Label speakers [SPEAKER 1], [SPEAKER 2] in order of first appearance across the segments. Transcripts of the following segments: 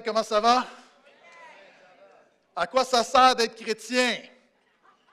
[SPEAKER 1] comment ça va? À quoi ça sert d'être chrétien?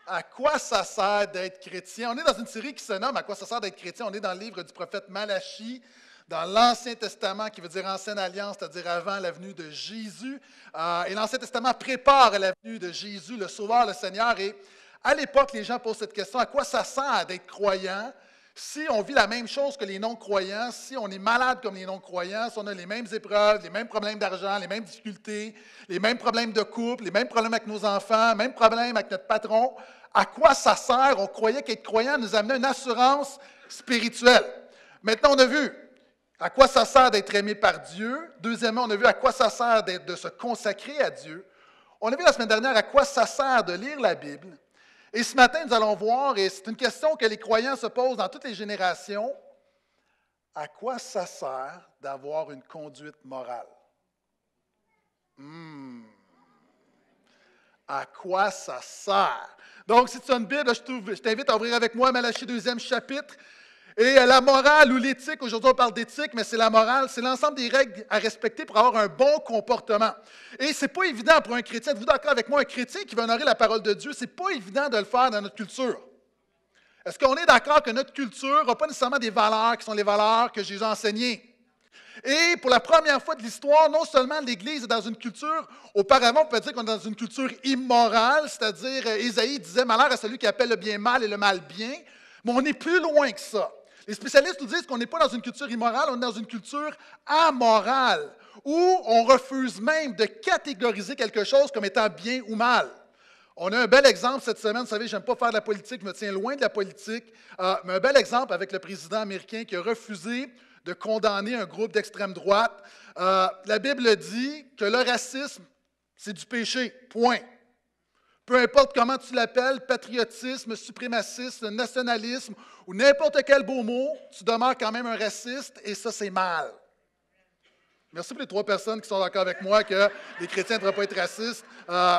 [SPEAKER 1] À quoi ça sert d'être chrétien? On est dans une série qui se nomme À quoi ça sert d'être chrétien? On est dans le livre du prophète Malachie, dans l'Ancien Testament, qui veut dire Ancienne Alliance, c'est-à-dire avant la venue de Jésus. Euh, et l'Ancien Testament prépare la venue de Jésus, le Sauveur, le Seigneur. Et à l'époque, les gens posent cette question à quoi ça sert d'être croyant si on vit la même chose que les non-croyants, si on est malade comme les non-croyants, si on a les mêmes épreuves, les mêmes problèmes d'argent, les mêmes difficultés, les mêmes problèmes de couple, les mêmes problèmes avec nos enfants, les mêmes problèmes avec notre patron, à quoi ça sert? On croyait qu'être croyant nous amenait une assurance spirituelle. Maintenant, on a vu à quoi ça sert d'être aimé par Dieu. Deuxièmement, on a vu à quoi ça sert de se consacrer à Dieu. On a vu la semaine dernière à quoi ça sert de lire la Bible. Et ce matin, nous allons voir, et c'est une question que les croyants se posent dans toutes les générations, à quoi ça sert d'avoir une conduite morale? Hmm. À quoi ça sert? Donc, si tu as une Bible, je t'invite à ouvrir avec moi Malachie deuxième chapitre. Et euh, la morale ou l'éthique, aujourd'hui on parle d'éthique, mais c'est la morale, c'est l'ensemble des règles à respecter pour avoir un bon comportement. Et ce n'est pas évident pour un chrétien, êtes vous d'accord avec moi, un chrétien qui veut honorer la parole de Dieu, ce n'est pas évident de le faire dans notre culture. Est-ce qu'on est, d'accord que notre culture n'a pas nécessairement des valeurs qui sont les valeurs que Jésus a enseignées? Et pour la première fois de l'histoire, non seulement l'Église est dans une culture, auparavant on peut dire qu'on est dans une culture immorale, c'est-à-dire euh, Ésaïe disait malheur à celui qui appelle le bien mal et le mal bien, mais on est plus loin que ça. Les spécialistes nous disent qu'on n'est pas dans une culture immorale, on est dans une culture amorale, où on refuse même de catégoriser quelque chose comme étant bien ou mal. On a un bel exemple cette semaine, vous savez, j'aime pas faire de la politique, je me tiens loin de la politique, euh, mais un bel exemple avec le président américain qui a refusé de condamner un groupe d'extrême droite. Euh, la Bible dit que le racisme, c'est du péché, point. Peu importe comment tu l'appelles, patriotisme, suprémacisme, nationalisme ou n'importe quel beau mot, tu demeures quand même un raciste et ça, c'est mal. Merci pour les trois personnes qui sont d'accord avec moi que les chrétiens ne devraient pas être racistes. Euh,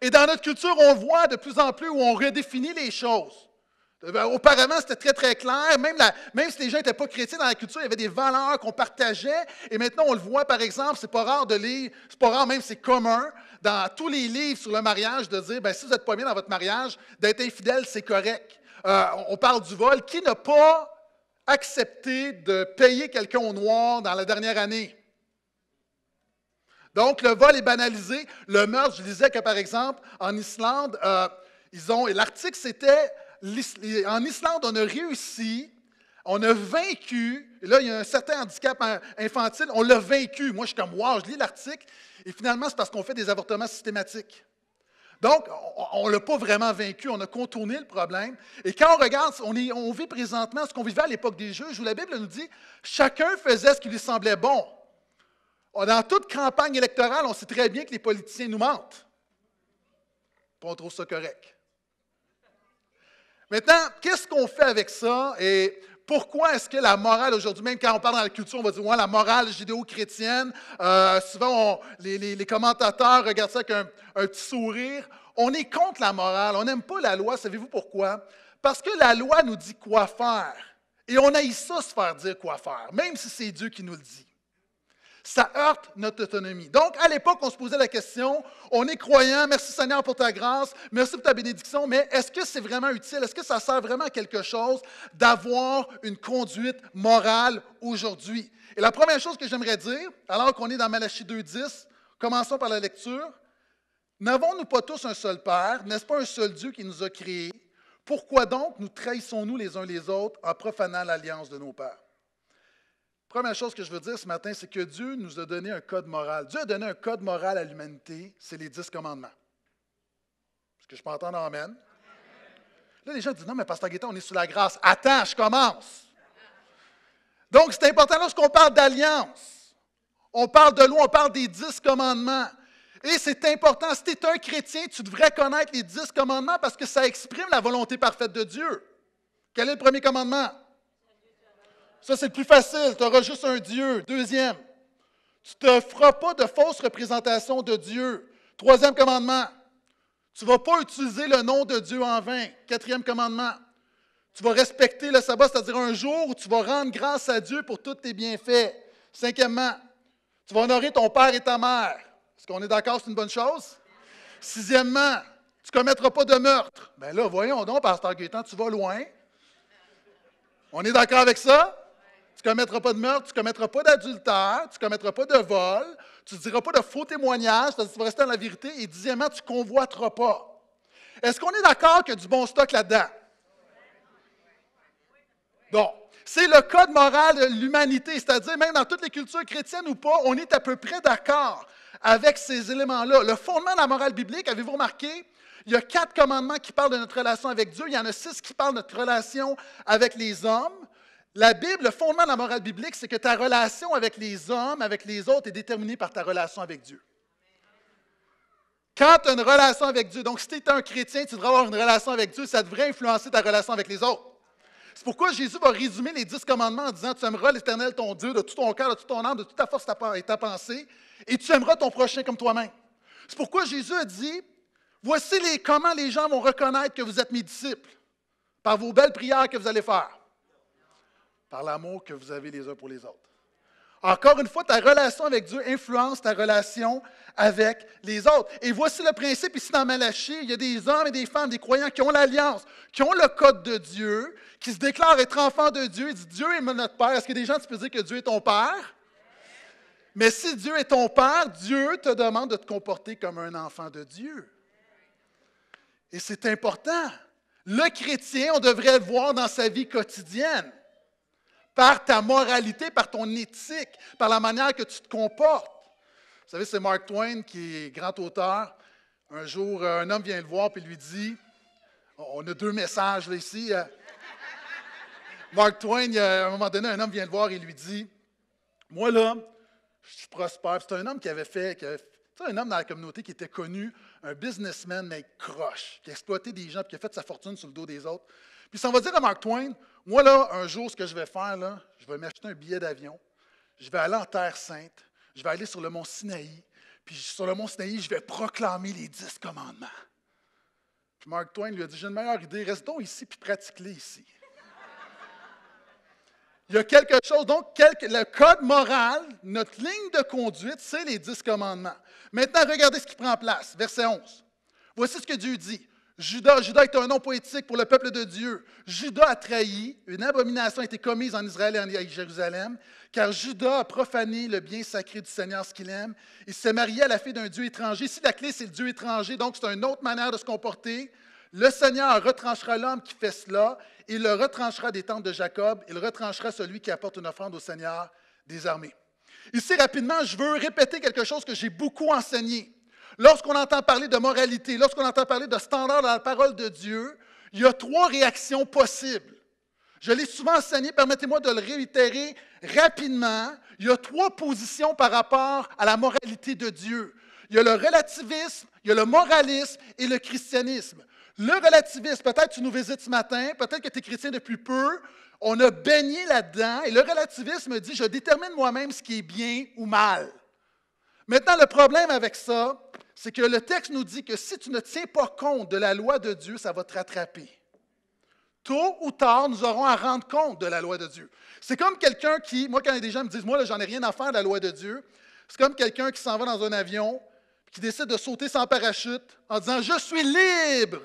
[SPEAKER 1] et dans notre culture, on voit de plus en plus où on redéfinit les choses. Euh, auparavant, c'était très, très clair. Même, même si les gens n'étaient pas chrétiens dans la culture, il y avait des valeurs qu'on partageait. Et maintenant, on le voit, par exemple, c'est pas rare de lire, c'est pas rare, même c'est commun, dans tous les livres sur le mariage, de dire, ben, si vous n'êtes pas bien dans votre mariage, d'être infidèle, c'est correct. Euh, on parle du vol. Qui n'a pas accepté de payer quelqu'un au noir dans la dernière année? Donc, le vol est banalisé. Le meurtre, je disais que, par exemple, en Islande, euh, ils ont. l'article, c'était. En Islande, on a réussi, on a vaincu. là, il y a un certain handicap infantile, on l'a vaincu. Moi, je suis comme, wow, je lis l'article. Et finalement, c'est parce qu'on fait des avortements systématiques. Donc, on ne l'a pas vraiment vaincu, on a contourné le problème. Et quand on regarde, on, vit présentement ce qu'on vivait à l'époque des juges, où la Bible nous dit, chacun faisait ce qui lui semblait bon. Oh, dans toute campagne électorale, on sait très bien que les politiciens nous mentent. pour on trouve ça correct. Maintenant, qu'est-ce qu'on fait avec ça? pourquoi est-ce que la morale aujourd'hui, même quand on parle dans la culture, on va dire, la morale judéo-chrétienne, euh, souvent les, commentateurs regardent ça avec un, petit sourire. On est contre la morale, on n'aime pas la loi, savez-vous pourquoi? Parce que la loi nous dit quoi faire. Et on a ça se faire dire quoi faire, même si c'est Dieu qui nous le dit ça heurte notre autonomie. Donc, à l'époque, on se posait la question, on est croyant, merci Seigneur pour ta grâce, merci pour ta bénédiction, mais est-ce que c'est vraiment utile, est-ce que ça sert vraiment à quelque chose d'avoir une conduite morale aujourd'hui? Et la première chose que j'aimerais dire, alors qu'on est dans Malachie 2.10, commençons par la lecture, N'avons-nous pas tous un seul Père, n'est-ce pas un seul Dieu qui nous a créés? Pourquoi donc nous trahissons-nous les uns les autres en profanant l'alliance de nos pères? Première chose que je veux dire ce matin, c'est que Dieu nous a donné un code moral. Dieu a donné un code moral à l'humanité, c'est les dix commandements. Est-ce que je peux entendre Amen? Là, les gens disent Non, mais Pasteur Guetta, on est sous la grâce. Attends, je commence. Donc, c'est important lorsqu'on parle d'alliance. On parle de loi, on parle des dix commandements. Et c'est important. Si tu es un chrétien, tu devrais connaître les dix commandements parce que ça exprime la volonté parfaite de Dieu. Quel est le premier commandement? Ça, c'est le plus facile. Tu auras juste un Dieu. Deuxième, tu ne te feras pas de fausses représentations de Dieu. Troisième commandement, tu ne vas pas utiliser le nom de Dieu en vain. Quatrième commandement, tu vas respecter le sabbat, c'est-à-dire un jour où tu vas rendre grâce à Dieu pour tous tes bienfaits. Cinquièmement, tu vas honorer ton père et ta mère. Est-ce qu'on est, d'accord, c'est une bonne chose? Sixièmement, tu ne commettras pas de meurtre. Bien là, voyons donc, Pasteur Gaétan, tu vas loin. On est d'accord avec ça? Tu commettras pas de meurtre, tu ne commettras pas d'adultère, tu ne commettras pas de vol, tu ne diras pas de faux témoignages, tu vas rester dans la vérité, et dixièmement, tu ne convoiteras pas. Est-ce qu'on est, d'accord qu'il y a du bon stock là-dedans? Bon, c'est le code moral de l'humanité, c'est-à-dire même dans toutes les cultures chrétiennes ou pas, on est à peu près d'accord avec ces éléments-là. Le fondement de la morale biblique, avez-vous remarqué? Il y a quatre commandements qui parlent de notre relation avec Dieu, il y en a six qui parlent de notre relation avec les hommes. La Bible, le fondement de la morale biblique, c'est que ta relation avec les hommes, avec les autres, est déterminée par ta relation avec Dieu. Quand tu as une relation avec Dieu, donc si tu es un chrétien, tu devrais avoir une relation avec Dieu, ça devrait influencer ta relation avec les autres. C'est pourquoi Jésus va résumer les dix commandements en disant Tu aimeras l'Éternel ton Dieu de tout ton cœur, de tout ton âme, de toute ta force et ta pensée, et tu aimeras ton prochain comme toi-même. C'est pourquoi Jésus a dit Voici les, comment les gens vont reconnaître que vous êtes mes disciples, par vos belles prières que vous allez faire par l'amour que vous avez les uns pour les autres. Encore une fois, ta relation avec Dieu influence ta relation avec les autres. Et voici le principe ici dans Malachie. Il y a des hommes et des femmes, des croyants qui ont l'alliance, qui ont le code de Dieu, qui se déclarent être enfants de Dieu et disent Dieu est notre Père. Est-ce que des gens qui peuvent dire que Dieu est ton Père? Mais si Dieu est ton Père, Dieu te demande de te comporter comme un enfant de Dieu. Et c'est important. Le chrétien, on devrait le voir dans sa vie quotidienne par ta moralité, par ton éthique, par la manière que tu te comportes. Vous savez, c'est Mark Twain qui est grand auteur. Un jour, euh, un homme vient le voir et lui dit, on a deux messages là, ici. Euh. Mark Twain, à un moment donné, un homme vient le voir et lui dit, moi là, je suis prospère. C'est un homme qui avait fait, c'est un homme dans la communauté qui était connu, un businessman, mais croche, qui exploitait des gens, puis qui a fait sa fortune sur le dos des autres. Puis ça va dire à Mark Twain, moi, là, un jour, ce que je vais faire, là, je vais m'acheter un billet d'avion, je vais aller en Terre Sainte, je vais aller sur le mont Sinaï, puis sur le mont Sinaï, je vais proclamer les dix commandements. Puis Mark Twain lui a dit J'ai une meilleure idée, restons ici puis pratique les ici. Il y a quelque chose, donc le code moral, notre ligne de conduite, c'est les dix commandements. Maintenant, regardez ce qui prend place. Verset 11. Voici ce que Dieu dit. Judas, Judas est un nom poétique pour le peuple de Dieu. Judas a trahi, une abomination a été commise en Israël et en Jérusalem, car Judas a profané le bien sacré du Seigneur, ce qu'il aime. Il s'est marié à la fille d'un Dieu étranger. Ici, la clé, c'est le Dieu étranger, donc c'est une autre manière de se comporter. Le Seigneur retranchera l'homme qui fait cela, il le retranchera des tentes de Jacob, il retranchera celui qui apporte une offrande au Seigneur des armées. Ici, rapidement, je veux répéter quelque chose que j'ai beaucoup enseigné. Lorsqu'on entend parler de moralité, lorsqu'on entend parler de standard dans la parole de Dieu, il y a trois réactions possibles. Je l'ai souvent enseigné, permettez-moi de le réitérer rapidement. Il y a trois positions par rapport à la moralité de Dieu. Il y a le relativisme, il y a le moralisme et le christianisme. Le relativisme, peut-être tu nous visites ce matin, peut-être que tu es chrétien depuis peu, on a baigné là-dedans et le relativisme dit je détermine moi-même ce qui est bien ou mal. Maintenant, le problème avec ça, c'est que le texte nous dit que si tu ne tiens pas compte de la loi de Dieu, ça va te rattraper. Tôt ou tard, nous aurons à rendre compte de la loi de Dieu. C'est comme quelqu'un qui, moi quand des gens me disent, moi là, j'en ai rien à faire de la loi de Dieu, c'est comme quelqu'un qui s'en va dans un avion, qui décide de sauter sans parachute en disant, je suis libre.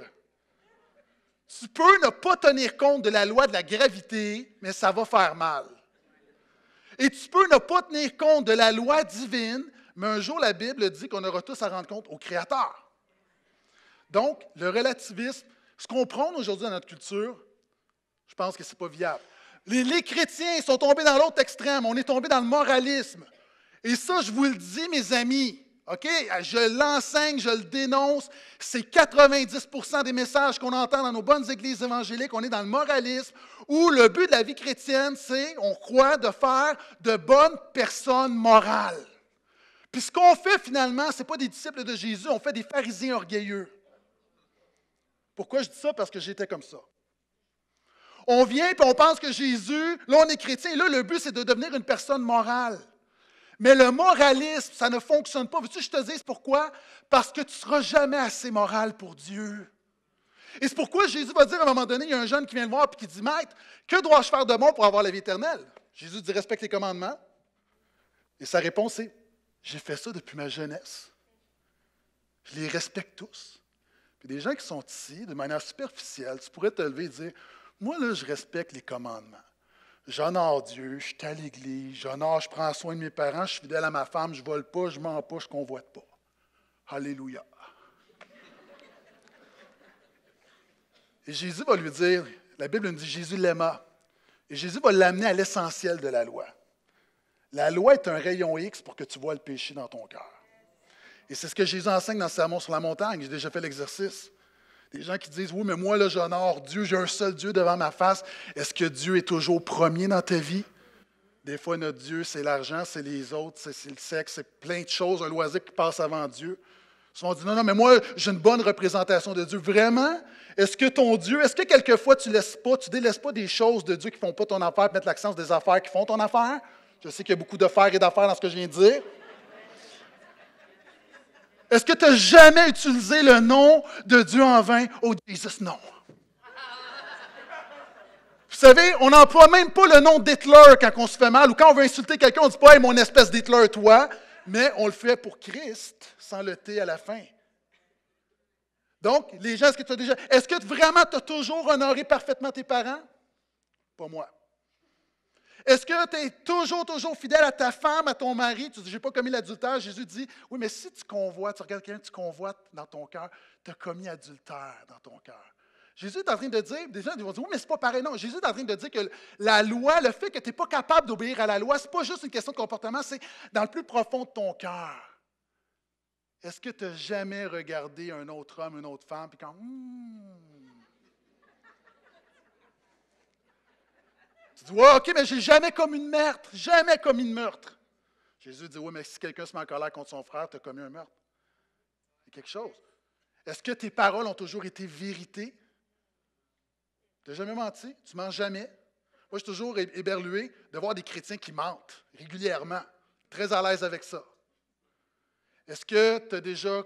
[SPEAKER 1] Tu peux ne pas tenir compte de la loi de la gravité, mais ça va faire mal. Et tu peux ne pas tenir compte de la loi divine, mais un jour, la Bible dit qu'on aura tous à rendre compte au Créateur. Donc, le relativisme, ce qu'on prône aujourd'hui dans notre culture, je pense que ce n'est pas viable. Les, chrétiens sont tombés dans l'autre extrême. On est tombé dans le moralisme. Et ça, je vous le dis, mes amis, OK? Je l'enseigne, je le dénonce. C'est 90 des messages qu'on entend dans nos bonnes églises évangéliques. On est dans le moralisme où le but de la vie chrétienne, c'est, on croit, de faire de bonnes personnes morales. Puis ce qu'on fait finalement, ce n'est pas des disciples de Jésus, on fait des pharisiens orgueilleux. Pourquoi je dis ça? Parce que j'étais comme ça. On vient puis on pense que Jésus, là on est chrétien, là le but c'est de devenir une personne morale. Mais le moralisme, ça ne fonctionne pas. Veux-tu que je te dise pourquoi? Parce que tu ne seras jamais assez moral pour Dieu. Et c'est pourquoi Jésus va dire à un moment donné, il y a un jeune qui vient le voir et qui dit Maître, que dois-je faire de bon pour avoir la vie éternelle? Jésus dit Respecte les commandements. Et sa réponse est j'ai fait ça depuis ma jeunesse. Je les respecte tous. Puis des gens qui sont ici, de manière superficielle, tu pourrais te lever et dire Moi, là, je respecte les commandements. J'honore Dieu, je suis à l'église, j'honore, je prends soin de mes parents, je suis fidèle à ma femme, je ne vole pas, je mens pas, je ne convoite pas. Alléluia. Et Jésus va lui dire, la Bible nous dit, Jésus l'aima. Et Jésus va l'amener à l'essentiel de la loi. La loi est un rayon X pour que tu vois le péché dans ton cœur. Et c'est ce que Jésus enseigne dans le Sermon sur la montagne. J'ai déjà fait l'exercice. Des gens qui disent, oui, mais moi, là, j'honore Dieu, j'ai un seul Dieu devant ma face. Est-ce que Dieu est toujours premier dans ta vie? Des fois, notre Dieu, c'est l'argent, c'est les autres, c'est le sexe, c'est plein de choses, un loisir qui passe avant Dieu. Souvent, on dit, non, non, mais moi, j'ai une bonne représentation de Dieu. Vraiment? Est-ce que ton Dieu, est-ce que quelquefois tu laisses pas, tu délaisses pas des choses de Dieu qui ne font pas ton affaire, mettre l'accent sur des affaires qui font ton affaire? Je sais qu'il y a beaucoup de faire et d'affaires dans ce que je viens de dire. Est-ce que tu n'as jamais utilisé le nom de Dieu en vain? Oh, Jesus, non. Vous savez, on n'emploie même pas le nom d'Hitler quand on se fait mal ou quand on veut insulter quelqu'un, on ne dit pas hey, mon espèce d'Hitler, toi, mais on le fait pour Christ, sans le T à la fin. Donc, les gens, est-ce que tu as déjà. Est-ce que vraiment tu as toujours honoré parfaitement tes parents? Pas moi. Est-ce que tu es toujours, toujours fidèle à ta femme, à ton mari? Tu dis, je n'ai pas commis l'adultère. Jésus dit, oui, mais si tu convois, tu regardes quelqu'un, tu convoites dans ton cœur, tu as commis adultère dans ton cœur. Jésus est en train de dire, des gens vont dire, oui, mais c'est pas pareil. Non, Jésus est en train de dire que la loi, le fait que tu n'es pas capable d'obéir à la loi, ce n'est pas juste une question de comportement, c'est dans le plus profond de ton cœur. Est-ce que tu n'as jamais regardé un autre homme, une autre femme, puis quand, hmm, Tu dis, ouais, OK, mais j'ai jamais commis de meurtre, jamais commis de meurtre. Jésus dit, oui, mais si quelqu'un se met en colère contre son frère, tu as commis un meurtre. a quelque chose. Est-ce que tes paroles ont toujours été vérité? Tu n'as jamais menti? Tu mens jamais? Moi, je suis toujours éberlué de voir des chrétiens qui mentent régulièrement, très à l'aise avec ça. Est-ce que tu as déjà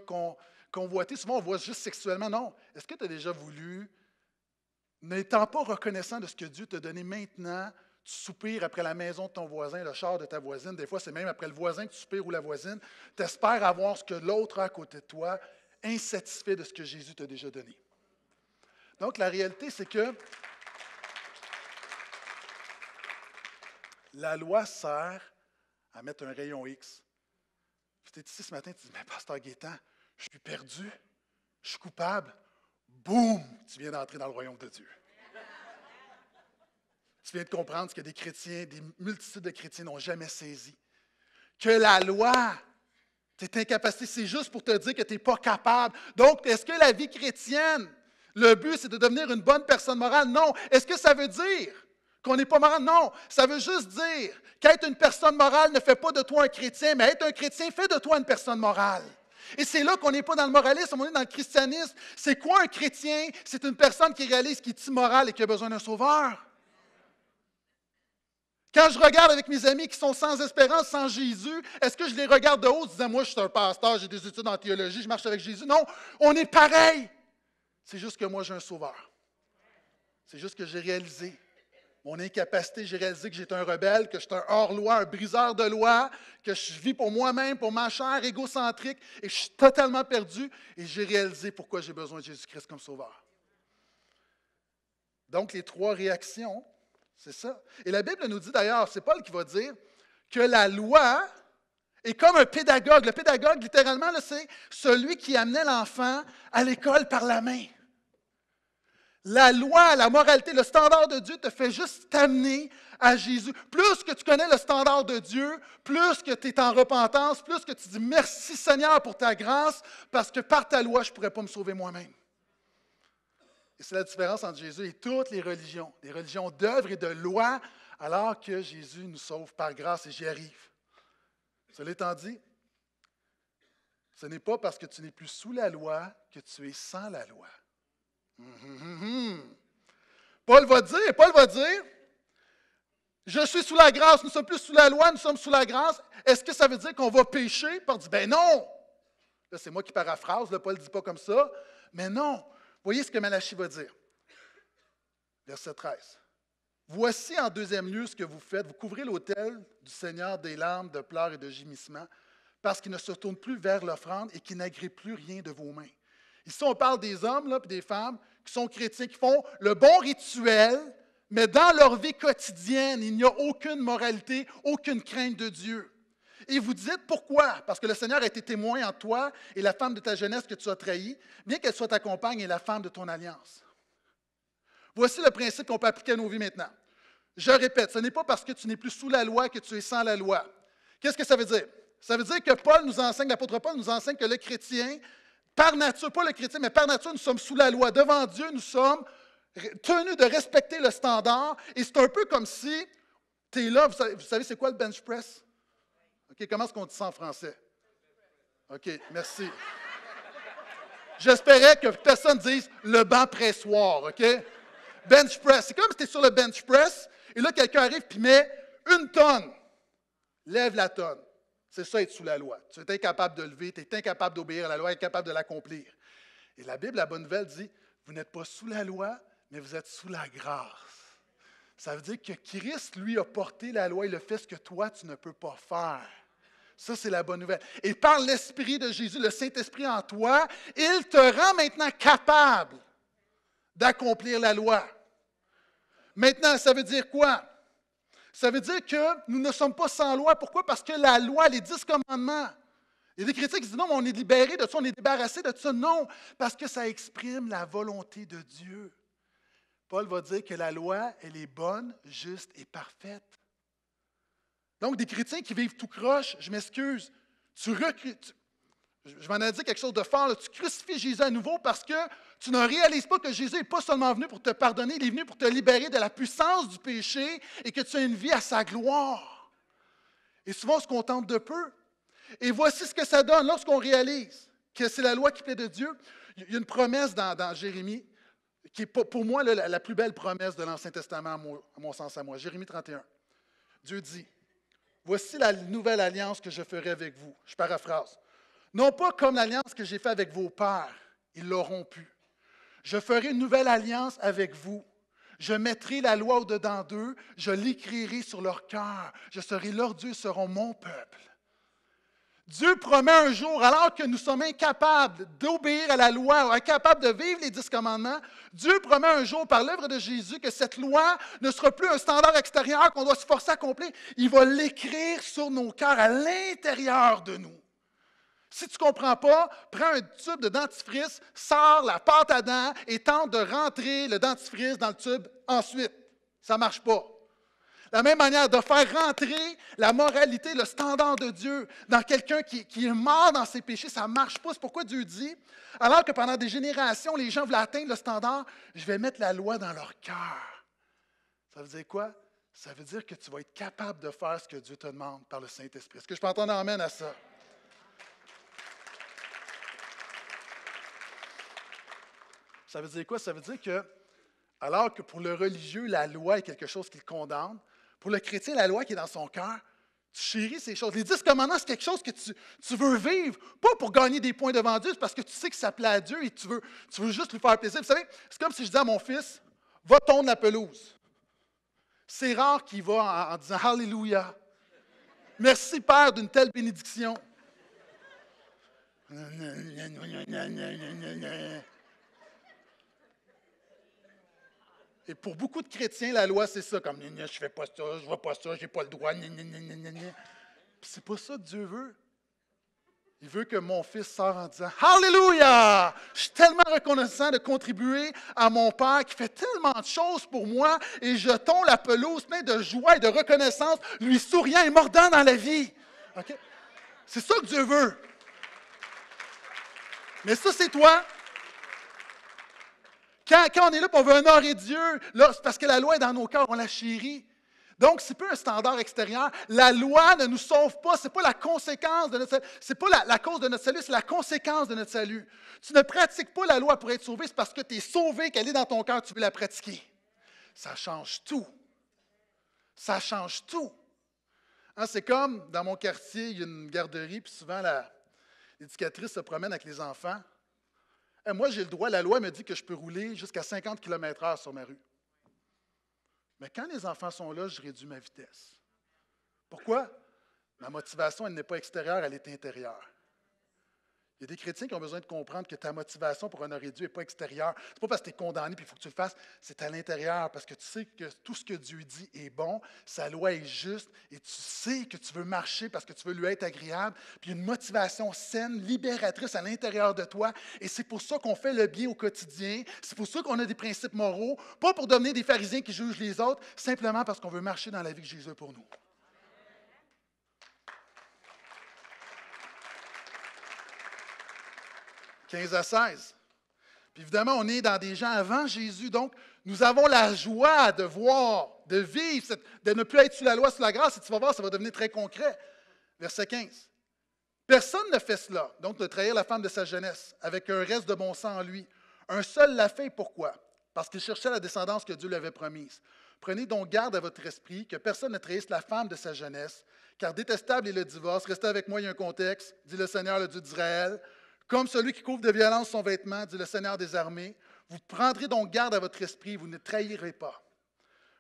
[SPEAKER 1] convoité? Souvent, on voit juste sexuellement. Non. Est-ce que tu as déjà voulu N'étant pas reconnaissant de ce que Dieu t'a donné maintenant, tu soupires après la maison de ton voisin, le char de ta voisine. Des fois, c'est même après le voisin que tu soupires ou la voisine. Tu espères avoir ce que l'autre a à côté de toi, insatisfait de ce que Jésus t'a déjà donné. Donc, la réalité, c'est que la loi sert à mettre un rayon X. Tu es ici ce matin, tu dis, mais pasteur Gaétan, je suis perdu, je suis coupable boum, tu viens d'entrer dans le royaume de Dieu. Tu viens de comprendre ce que des chrétiens, des multitudes de chrétiens n'ont jamais saisi. Que la loi, tes incapacité, c'est juste pour te dire que tu n'es pas capable. Donc, est-ce que la vie chrétienne, le but, c'est de devenir une bonne personne morale? Non. Est-ce que ça veut dire qu'on n'est pas moral? Non. Ça veut juste dire qu'être une personne morale ne fait pas de toi un chrétien, mais être un chrétien fait de toi une personne morale. Et c'est là qu'on n'est pas dans le moralisme, on est dans le christianisme. C'est quoi un chrétien? C'est une personne qui réalise qu'il est immoral et qui a besoin d'un sauveur. Quand je regarde avec mes amis qui sont sans espérance, sans Jésus, est-ce que je les regarde de haut en disant, moi je suis un pasteur, j'ai des études en théologie, je marche avec Jésus? Non, on est pareil. C'est juste que moi j'ai un sauveur. C'est juste que j'ai réalisé mon incapacité, j'ai réalisé que j'étais un rebelle, que j'étais un hors-loi, un briseur de loi, que je vis pour moi-même, pour ma chair égocentrique, et je suis totalement perdu, et j'ai réalisé pourquoi j'ai besoin de Jésus-Christ comme sauveur. Donc, les trois réactions, c'est ça. Et la Bible nous dit d'ailleurs, c'est Paul qui va dire que la loi est comme un pédagogue. Le pédagogue, littéralement, c'est celui qui amenait l'enfant à l'école par la main. La loi, la moralité, le standard de Dieu te fait juste t'amener à Jésus. Plus que tu connais le standard de Dieu, plus que tu es en repentance, plus que tu dis merci Seigneur pour ta grâce, parce que par ta loi, je ne pourrais pas me sauver moi-même. Et c'est la différence entre Jésus et toutes les religions, les religions d'œuvre et de loi, alors que Jésus nous sauve par grâce et j'y arrive. Cela étant dit, ce n'est pas parce que tu n'es plus sous la loi que tu es sans la loi. Mhm, mhm, mhm. Paul va dire, Paul va dire, je suis sous la grâce, nous ne sommes plus sous la loi, nous sommes sous la grâce. Est-ce que ça veut dire qu'on va pécher? Paul dit, ben non. c'est moi qui paraphrase, Le Paul ne dit pas comme ça, mais non. Voyez ce que Malachie va dire. Verset 13. Voici en deuxième lieu ce que vous faites. Vous couvrez l'autel du Seigneur des larmes, de pleurs et de gémissements, parce qu'il ne se tourne plus vers l'offrande et qu'il n'agrée plus rien de vos mains. Ici, on parle des hommes et des femmes qui sont chrétiens, qui font le bon rituel, mais dans leur vie quotidienne, il n'y a aucune moralité, aucune crainte de Dieu. Et vous dites pourquoi? Parce que le Seigneur a été témoin en toi et la femme de ta jeunesse que tu as trahie, bien qu'elle soit ta compagne et la femme de ton alliance. Voici le principe qu'on peut appliquer à nos vies maintenant. Je répète, ce n'est pas parce que tu n'es plus sous la loi que tu es sans la loi. Qu'est-ce que ça veut dire? Ça veut dire que Paul nous enseigne, l'apôtre Paul nous enseigne que le chrétien, par nature, pas le chrétien, mais par nature, nous sommes sous la loi. Devant Dieu, nous sommes tenus de respecter le standard. Et c'est un peu comme si tu es là, vous savez, c'est quoi le bench press? OK, comment est-ce qu'on dit ça en français? OK, merci. J'espérais que personne dise le banc pressoir, OK? Bench press. C'est comme si tu es sur le bench press et là, quelqu'un arrive et met une tonne. Lève la tonne. C'est ça être sous la loi. Tu es incapable de lever, tu es incapable d'obéir à la loi, incapable de l'accomplir. Et la Bible, la bonne nouvelle, dit, vous n'êtes pas sous la loi, mais vous êtes sous la grâce. Ça veut dire que Christ, lui, a porté la loi et le fait ce que toi, tu ne peux pas faire. Ça, c'est la bonne nouvelle. Et par l'Esprit de Jésus, le Saint-Esprit en toi, il te rend maintenant capable d'accomplir la loi. Maintenant, ça veut dire quoi? Ça veut dire que nous ne sommes pas sans loi. Pourquoi? Parce que la loi, les dix commandements. Il y a des chrétiens qui disent non, mais on est libéré de ça, on est débarrassé de ça. Non, parce que ça exprime la volonté de Dieu. Paul va dire que la loi, elle est bonne, juste et parfaite. Donc, des chrétiens qui vivent tout croche, je m'excuse, tu, recrutes. je m'en ai dit quelque chose de fort, tu crucifies Jésus à nouveau parce que tu ne réalises pas que Jésus n'est pas seulement venu pour te pardonner, il est venu pour te libérer de la puissance du péché et que tu as une vie à sa gloire. Et souvent, on se contente de peu. Et voici ce que ça donne lorsqu'on réalise que c'est la loi qui plaît de Dieu. Il y a une promesse dans, Jérémie qui est pour moi la, plus belle promesse de l'Ancien Testament, à mon, sens, à moi. Jérémie 31. Dieu dit, Voici la nouvelle alliance que je ferai avec vous. Je paraphrase. Non pas comme l'alliance que j'ai faite avec vos pères, ils l'auront pu, je ferai une nouvelle alliance avec vous. Je mettrai la loi au-dedans d'eux, je l'écrirai sur leur cœur. Je serai leur Dieu, seront mon peuple. Dieu promet un jour, alors que nous sommes incapables d'obéir à la loi, incapables de vivre les dix commandements, Dieu promet un jour par l'œuvre de Jésus que cette loi ne sera plus un standard extérieur qu'on doit se forcer à accomplir. Il va l'écrire sur nos cœurs, à l'intérieur de nous. Si tu ne comprends pas, prends un tube de dentifrice, sors la pâte à dents et tente de rentrer le dentifrice dans le tube ensuite. Ça ne marche pas. La même manière de faire rentrer la moralité, le standard de Dieu dans quelqu'un qui, est mort dans ses péchés, ça ne marche pas. C'est pourquoi Dieu dit, alors que pendant des générations, les gens voulaient atteindre le standard, je vais mettre la loi dans leur cœur. Ça veut dire quoi? Ça veut dire que tu vas être capable de faire ce que Dieu te demande par le Saint-Esprit. Est-ce que je peux entendre amène à ça? Ça veut dire quoi? Ça veut dire que, alors que pour le religieux, la loi est quelque chose qu'il condamne, pour le chrétien, la loi qui est dans son cœur, tu chéris ces choses. Les dix commandements, c'est quelque chose que tu, tu, veux vivre, pas pour gagner des points devant Dieu, c'est parce que tu sais que ça plaît à Dieu et tu veux, tu veux juste lui faire plaisir. Vous savez, c'est comme si je disais à mon fils, va tondre la pelouse. C'est rare qu'il va en, en disant Alléluia. Merci Père d'une telle bénédiction. Et pour beaucoup de chrétiens, la loi, c'est ça, comme je fais pas ça, je vois pas ça, j'ai pas le droit, C'est pas ça que Dieu veut. Il veut que mon fils sorte en disant Alléluia! Je suis tellement reconnaissant de contribuer à mon Père qui fait tellement de choses pour moi et jetons la pelouse plein de joie et de reconnaissance, lui souriant et mordant dans la vie. C'est ça que Dieu veut. Mais ça, c'est toi. Quand, on est là, on veut honorer Dieu, c'est parce que la loi est dans nos cœurs, on la chérit. Donc, c'est peu un standard extérieur. La loi ne nous sauve pas. C'est pas la conséquence de notre C'est pas la, cause de notre salut, c'est la conséquence de notre salut. Tu ne pratiques pas la loi pour être sauvé, c'est parce que tu es sauvé, qu'elle est dans ton cœur, tu veux la pratiquer. Ça change tout. Ça change tout. Hein, c'est comme dans mon quartier, il y a une garderie, puis souvent l'éducatrice se promène avec les enfants. Eh, moi, j'ai le droit, la loi me dit que je peux rouler jusqu'à 50 km/h sur ma rue. Mais quand les enfants sont là, je réduis ma vitesse. Pourquoi? Ma motivation, elle n'est pas extérieure, elle est intérieure. Il y a des chrétiens qui ont besoin de comprendre que ta motivation pour honorer Dieu n'est pas extérieure. Ce n'est pas parce que tu es condamné puis il faut que tu le fasses, c'est à l'intérieur parce que tu sais que tout ce que Dieu dit est bon, sa loi est juste et tu sais que tu veux marcher parce que tu veux lui être agréable. Puis une motivation saine, libératrice à l'intérieur de toi. Et c'est pour ça qu'on fait le bien au quotidien. C'est pour ça qu'on a des principes moraux, pas pour devenir des pharisiens qui jugent les autres, simplement parce qu'on veut marcher dans la vie que Jésus a pour nous. 15 à 16. Puis évidemment, on est dans des gens avant Jésus, donc nous avons la joie de voir, de vivre, de ne plus être sous la loi, sous la grâce. Et tu vas voir, ça va devenir très concret. Verset 15. Personne ne fait cela, donc de trahir la femme de sa jeunesse, avec un reste de bon sang en lui. Un seul l'a fait, pourquoi? Parce qu'il cherchait la descendance que Dieu lui avait promise. Prenez donc garde à votre esprit que personne ne trahisse la femme de sa jeunesse, car détestable est le divorce. Restez avec moi, il y a un contexte, dit le Seigneur, le Dieu d'Israël. Comme celui qui couvre de violence son vêtement, dit le Seigneur des armées, vous prendrez donc garde à votre esprit, vous ne trahirez pas.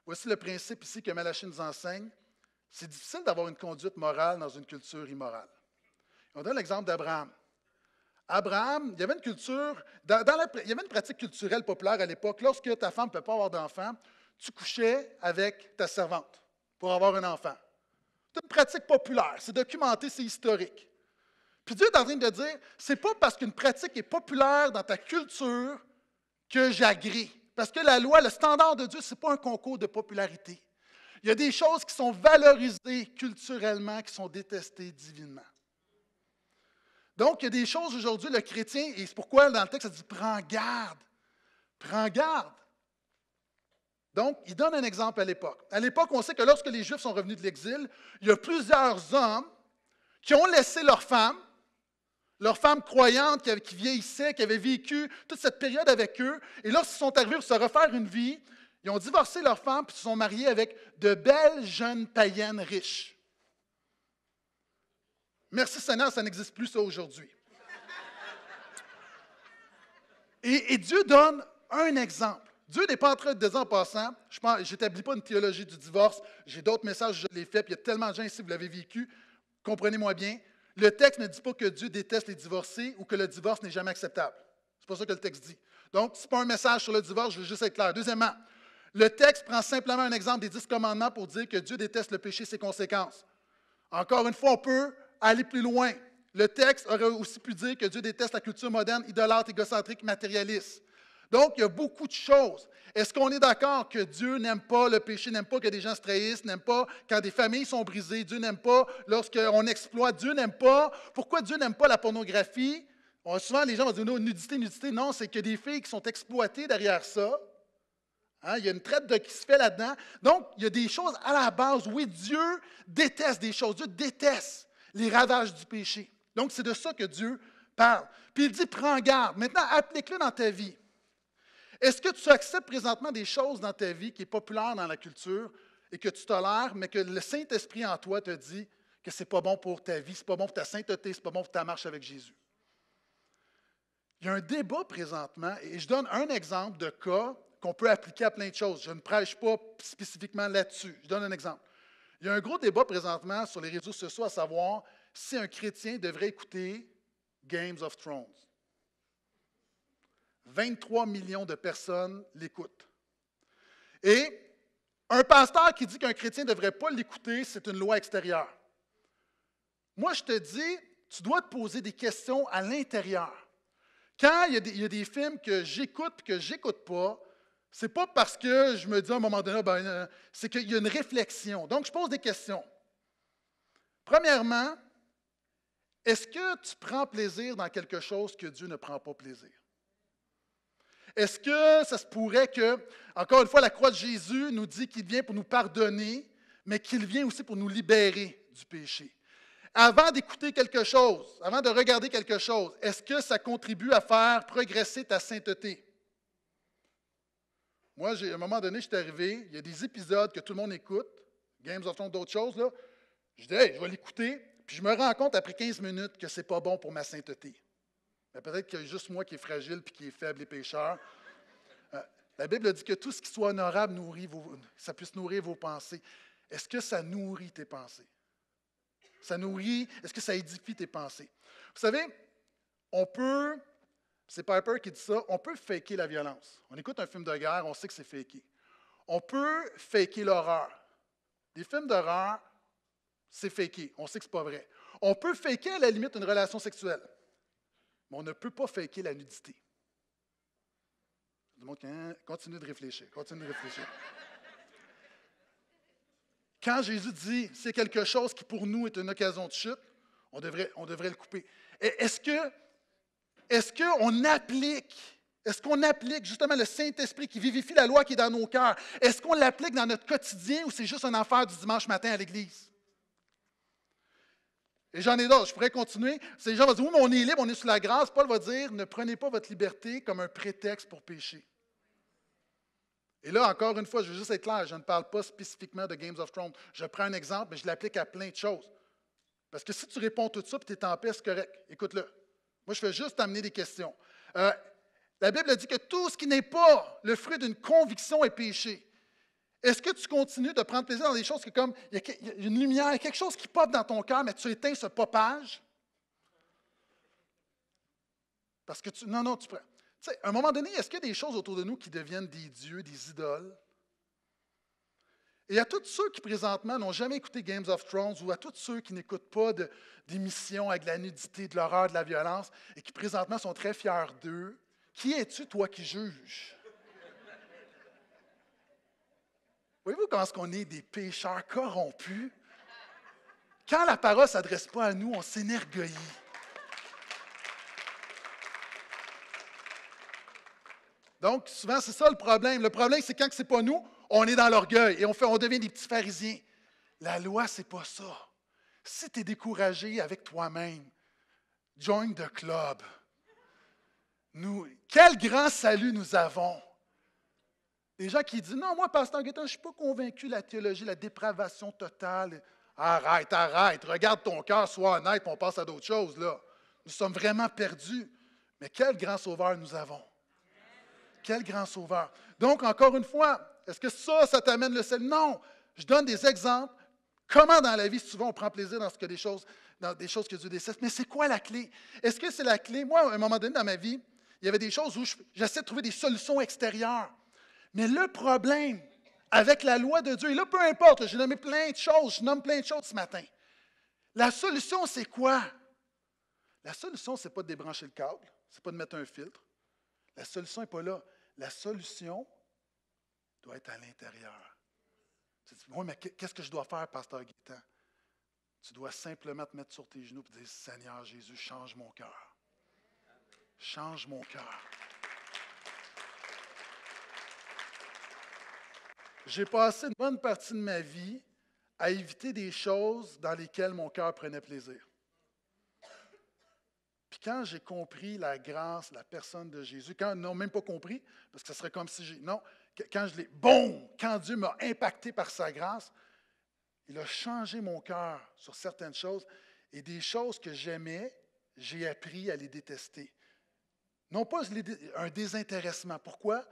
[SPEAKER 1] Voici le principe ici que Malachie nous enseigne. C'est difficile d'avoir une conduite morale dans une culture immorale. On donne l'exemple d'Abraham. Abraham, il y avait une culture, la, il y avait une pratique culturelle populaire à l'époque. Lorsque ta femme ne peut pas avoir d'enfant, tu couchais avec ta servante pour avoir un enfant. C'est une pratique populaire, c'est documenté, c'est historique. Puis Dieu est en train de dire, c'est pas parce qu'une pratique est populaire dans ta culture que j'agris. Parce que la loi, le standard de Dieu, ce n'est pas un concours de popularité. Il y a des choses qui sont valorisées culturellement, qui sont détestées divinement. Donc, il y a des choses aujourd'hui, le chrétien, et c'est pourquoi dans le texte, ça dit prends garde. Prends garde. Donc, il donne un exemple à l'époque. À l'époque, on sait que lorsque les Juifs sont revenus de l'exil, il y a plusieurs hommes qui ont laissé leurs femmes leurs femmes croyantes qui vieillissaient, qui avait vécu toute cette période avec eux. Et lorsqu'ils sont arrivés pour se refaire une vie, ils ont divorcé leur femme puis se sont mariés avec de belles jeunes païennes riches. Merci Seigneur, ça n'existe plus ça aujourd'hui. Et, Dieu donne un exemple. Dieu n'est pas en train de dire en passant, je n'établis pas une théologie du divorce, j'ai d'autres messages, je les fais, puis il y a tellement de gens ici, vous l'avez vécu, comprenez-moi bien, le texte ne dit pas que Dieu déteste les divorcés ou que le divorce n'est jamais acceptable. C'est pas ça que le texte dit. Donc, ce n'est pas un message sur le divorce, je veux juste être clair. Deuxièmement, le texte prend simplement un exemple des dix commandements pour dire que Dieu déteste le péché et ses conséquences. Encore une fois, on peut aller plus loin. Le texte aurait aussi pu dire que Dieu déteste la culture moderne, idolâtre, égocentrique, matérialiste. Donc, il y a beaucoup de choses. Est-ce qu'on est, d'accord que Dieu n'aime pas le péché, n'aime pas que des gens se trahissent, n'aime pas quand des familles sont brisées, Dieu n'aime pas lorsqu'on exploite, Dieu n'aime pas. Pourquoi Dieu n'aime pas la pornographie? souvent, les gens vont dire non, nudité, nudité. Non, c'est que des filles qui sont exploitées derrière ça. Hein, il y a une traite de, qui se fait là-dedans. Donc, il y a des choses à la base. Oui, Dieu déteste des choses. Dieu déteste les ravages du péché. Donc, c'est de ça que Dieu parle. Puis il dit, prends garde. Maintenant, applique-le dans ta vie. Est-ce que tu acceptes présentement des choses dans ta vie qui est populaire dans la culture et que tu tolères, mais que le Saint-Esprit en toi te dit que ce n'est pas bon pour ta vie, ce n'est pas bon pour ta sainteté, ce n'est pas bon pour ta marche avec Jésus? Il y a un débat présentement, et je donne un exemple de cas qu'on peut appliquer à plein de choses. Je ne prêche pas spécifiquement là-dessus. Je donne un exemple. Il y a un gros débat présentement sur les réseaux sociaux à savoir si un chrétien devrait écouter Games of Thrones. 23 millions de personnes l'écoutent. Et un pasteur qui dit qu'un chrétien ne devrait pas l'écouter, c'est une loi extérieure. Moi, je te dis, tu dois te poser des questions à l'intérieur. Quand il y, a des, films que j'écoute et que j'écoute pas, c'est pas parce que je me dis à un moment donné, ben, euh, c'est qu'il y a une réflexion. Donc, je pose des questions. Premièrement, est-ce que tu prends plaisir dans quelque chose que Dieu ne prend pas plaisir? Est-ce que ça se pourrait que, encore une fois, la croix de Jésus nous dit qu'il vient pour nous pardonner, mais qu'il vient aussi pour nous libérer du péché? Avant d'écouter quelque chose, avant de regarder quelque chose, est-ce que ça contribue à faire progresser ta sainteté? Moi, à un moment donné, je suis arrivé, il y a des épisodes que tout le monde écoute, Games of Thrones, d'autres choses, là. Je dis, je vais l'écouter, puis je me rends compte après 15 minutes que c'est pas bon pour ma sainteté peut-être qu'il y a juste moi qui est fragile puis qui est faible et pécheur. Euh, la Bible dit que tout ce qui soit honorable nourrit ça puisse nourrir vos pensées. Est-ce que ça nourrit tes pensées? Ça nourrit, est-ce que ça édifie tes pensées? Vous savez, on peut, c'est Piper qui dit ça, on peut faker la violence. On écoute un film de guerre, on sait que c'est faké. On peut faker l'horreur. Des films d'horreur, c'est faké, on sait que c'est pas vrai. On peut faker à la limite une relation sexuelle on ne peut pas faker la nudité. Le monde hein, continue de réfléchir, continue de réfléchir. Quand Jésus dit c'est quelque chose qui pour nous est une occasion de chute, on devrait, on devrait le couper. Est-ce que est-ce qu'on applique, est-ce qu'on applique justement le Saint-Esprit qui vivifie la loi qui est dans nos cœurs, est-ce qu'on l'applique dans notre quotidien ou c'est juste une affaire du dimanche matin à l'Église? Et j'en ai d'autres, je pourrais continuer. Ces gens vont dire, oui, mais on est libre, on est sous la grâce. Paul va dire, ne prenez pas votre liberté comme un prétexte pour pécher. Et là, encore une fois, je veux juste être clair, je ne parle pas spécifiquement de Games of Thrones. Je prends un exemple, mais je l'applique à plein de choses. Parce que si tu réponds tout ça, puis tu es en paix, c'est correct. Écoute-le. Moi, je fais juste amener des questions. Euh, la Bible dit que tout ce qui n'est pas le fruit d'une conviction est péché. Est-ce que tu continues de prendre plaisir dans des choses qui, comme, il y a une lumière, il quelque chose qui pop dans ton cœur, mais tu éteins ce popage? Parce que tu. Non, non, tu prends. Tu sais, à un moment donné, est-ce qu'il y a des choses autour de nous qui deviennent des dieux, des idoles? Et à tous ceux qui présentement n'ont jamais écouté Games of Thrones ou à tous ceux qui n'écoutent pas d'émissions avec de la nudité, de l'horreur, de la violence et qui présentement sont très fiers d'eux, qui es-tu, toi, qui juges? Voyez-vous comment est-ce qu'on est des pécheurs corrompus? Quand la parole ne s'adresse pas à nous, on s'énergueillit. Donc, souvent, c'est ça le problème. Le problème, c'est quand ce n'est pas nous, on est dans l'orgueil et on, devient des petits pharisiens. La loi, c'est pas ça. Si tu es découragé avec toi-même, join the club. Nous, quel grand salut nous avons des gens qui disent Non, moi, Pasteur Guétin, je ne suis pas convaincu de la théologie, la dépravation totale. Arrête, arrête, regarde ton cœur, sois honnête, on passe à d'autres choses, là. Nous sommes vraiment perdus. Mais quel grand sauveur nous avons! Quel grand sauveur! Donc, encore une fois, est-ce que ça, ça t'amène le sel? Non! Je donne des exemples. Comment dans la vie, souvent, on prend plaisir dans, ce que des, choses, dans des choses que Dieu décède? Mais c'est quoi la clé? Est-ce que c'est la clé? Moi, à un moment donné dans ma vie, il y avait des choses où j'essaie de trouver des solutions extérieures. Mais le problème avec la loi de Dieu, et là, peu importe, j'ai nommé plein de choses, je nomme plein de choses ce matin. La solution, c'est quoi? La solution, ce n'est pas de débrancher le câble, ce n'est pas de mettre un filtre. La solution n'est pas là. La solution doit être à l'intérieur. Tu dis, mais qu'est-ce que je dois faire, pasteur Guétan? Tu dois simplement te mettre sur tes genoux et dire, Seigneur Jésus, change mon cœur. Change mon cœur. J'ai passé une bonne partie de ma vie à éviter des choses dans lesquelles mon cœur prenait plaisir. Puis quand j'ai compris la grâce, la personne de Jésus, quand n'ont même pas compris, parce que ce serait comme si j'ai. Non, quand je l'ai. Bon! Quand Dieu m'a impacté par sa grâce, il a changé mon cœur sur certaines choses et des choses que j'aimais, j'ai appris à les détester. Non pas un désintéressement. Pourquoi?